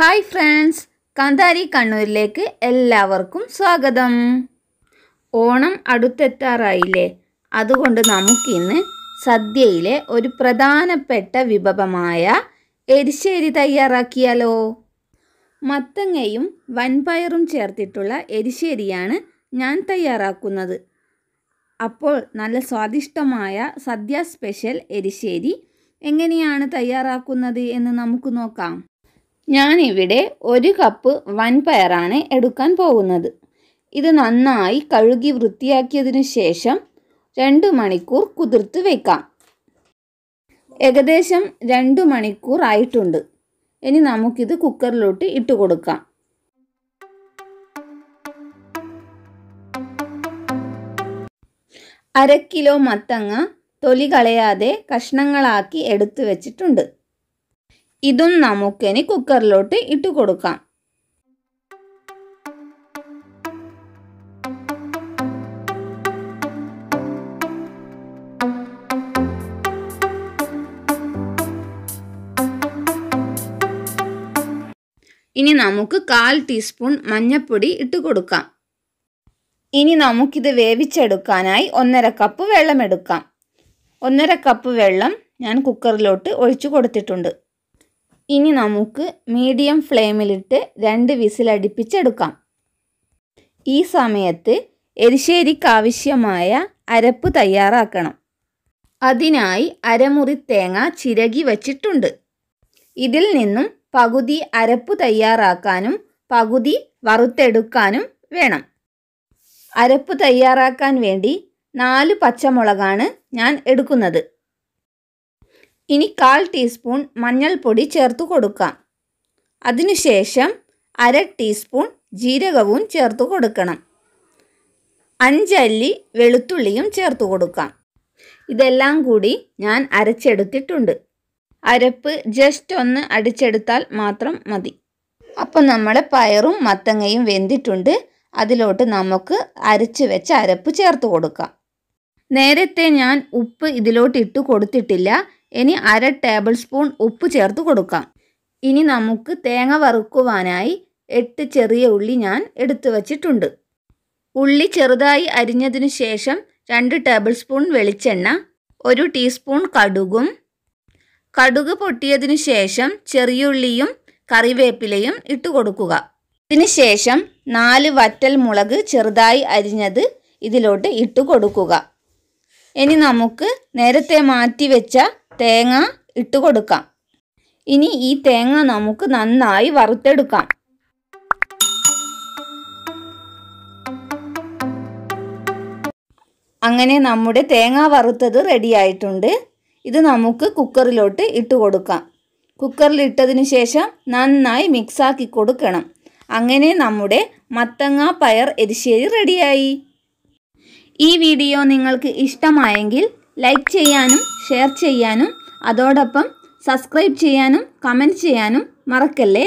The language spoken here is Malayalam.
ഹായ് ഫ്രണ്ട്സ് കാന്താരി കണ്ണൂരിലേക്ക് എല്ലാവർക്കും സ്വാഗതം ഓണം അടുത്തെത്താറായില്ലേ അതുകൊണ്ട് നമുക്കിന്ന് സദ്യയിലെ ഒരു പ്രധാനപ്പെട്ട വിഭവമായ എരിശ്ശേരി തയ്യാറാക്കിയാലോ മത്തങ്ങയും വൻപയറും ചേർത്തിട്ടുള്ള എരിശ്ശേരിയാണ് ഞാൻ തയ്യാറാക്കുന്നത് അപ്പോൾ നല്ല സ്വാദിഷ്ടമായ സദ്യ സ്പെഷ്യൽ എരിശ്ശേരി എങ്ങനെയാണ് തയ്യാറാക്കുന്നത് എന്ന് നമുക്ക് നോക്കാം ഞാനിവിടെ ഒരു കപ്പ് വൻപയറാണ് എടുക്കാൻ പോകുന്നത് ഇത് നന്നായി കഴുകി വൃത്തിയാക്കിയതിനു ശേഷം രണ്ട് മണിക്കൂർ കുതിർത്ത് വെക്കാം ഏകദേശം രണ്ട് മണിക്കൂർ ആയിട്ടുണ്ട് ഇനി നമുക്കിത് കുക്കറിലോട്ട് ഇട്ട് കൊടുക്കാം അര കിലോ മത്തങ്ങ തൊലി കളയാതെ കഷ്ണങ്ങളാക്കി എടുത്തു വെച്ചിട്ടുണ്ട് ഇതും നമുക്കിനി കുക്കറിലോട്ട് ഇട്ട് കൊടുക്കാം ഇനി നമുക്ക് കാൽ ടീസ്പൂൺ മഞ്ഞൾപ്പൊടി ഇട്ട് കൊടുക്കാം ഇനി നമുക്കിത് വേവിച്ചെടുക്കാനായി ഒന്നര കപ്പ് വെള്ളം എടുക്കാം ഒന്നര കപ്പ് വെള്ളം ഞാൻ കുക്കറിലോട്ട് ഒഴിച്ചു കൊടുത്തിട്ടുണ്ട് ഇനി നമുക്ക് മീഡിയം ഫ്ലെയിമിലിട്ട് രണ്ട് വിസിലടിപ്പിച്ചെടുക്കാം ഈ സമയത്ത് ആവശ്യമായ അരപ്പ് തയ്യാറാക്കണം അതിനായി അരമുറി തേങ്ങ ചിരകി വച്ചിട്ടുണ്ട് ഇതിൽ നിന്നും പകുതി അരപ്പ് തയ്യാറാക്കാനും പകുതി വറുത്തെടുക്കാനും വേണം അരപ്പ് തയ്യാറാക്കാൻ വേണ്ടി നാല് പച്ചമുളകാണ് ഞാൻ എടുക്കുന്നത് ഇനി കാൽ ടീസ്പൂൺ മഞ്ഞൾപ്പൊടി ചേർത്ത് കൊടുക്കാം അതിനുശേഷം അര ടീസ്പൂൺ ജീരകവും ചേർത്ത് കൊടുക്കണം അഞ്ചല്ലി വെളുത്തുള്ളിയും ചേർത്ത് കൊടുക്കാം ഇതെല്ലാം കൂടി ഞാൻ അരച്ചെടുത്തിട്ടുണ്ട് അരപ്പ് ജസ്റ്റ് ഒന്ന് അടിച്ചെടുത്താൽ മാത്രം മതി അപ്പം നമ്മുടെ പയറും മത്തങ്ങയും വെന്തിട്ടുണ്ട് അതിലോട്ട് നമുക്ക് അരച്ച് വെച്ച അരപ്പ് ചേർത്ത് കൊടുക്കാം നേരത്തെ ഞാൻ ഉപ്പ് ഇതിലോട്ട് ഇട്ട് കൊടുത്തിട്ടില്ല ഇനി അര ടേബിൾ സ്പൂൺ ഉപ്പ് ചേർത്ത് കൊടുക്കാം ഇനി നമുക്ക് തേങ്ങ വറുക്കുവാനായി എട്ട് ചെറിയ ഉള്ളി ഞാൻ എടുത്തു വച്ചിട്ടുണ്ട് ഉള്ളി ചെറുതായി അരിഞ്ഞതിനു ശേഷം രണ്ട് ടേബിൾ സ്പൂൺ വെളിച്ചെണ്ണ ഒരു ടീസ്പൂൺ കടുകും കടുക് പൊട്ടിയതിനു ശേഷം ചെറിയുള്ളിയും കറിവേപ്പിലയും ഇട്ട് കൊടുക്കുക ശേഷം നാല് വറ്റൽ മുളക് ചെറുതായി അരിഞ്ഞത് ഇതിലോട്ട് ഇട്ട് കൊടുക്കുക ഇനി നമുക്ക് നേരത്തെ മാറ്റി വെച്ച തേങ്ങ ഇട്ട് കൊടുക്കാം ഇനി ഈ തേങ്ങ നമുക്ക് നന്നായി വറുത്തെടുക്കാം അങ്ങനെ നമ്മുടെ തേങ്ങ വറുത്തത് റെഡിയായിട്ടുണ്ട് ഇത് നമുക്ക് കുക്കറിലോട്ട് ഇട്ട് കൊടുക്കാം കുക്കറിൽ ഇട്ടതിന് ശേഷം നന്നായി മിക്സാക്കി കൊടുക്കണം അങ്ങനെ നമ്മുടെ മത്തങ്ങ പയർ എരിശ്ശേരി റെഡിയായി ഈ വീഡിയോ നിങ്ങൾക്ക് ഇഷ്ടമായെങ്കിൽ ലൈക്ക് ചെയ്യാനും ഷെയർ ചെയ്യാനും അതോടൊപ്പം സബ്സ്ക്രൈബ് ചെയ്യാനും കമൻറ്റ് ചെയ്യാനും മറക്കല്ലേ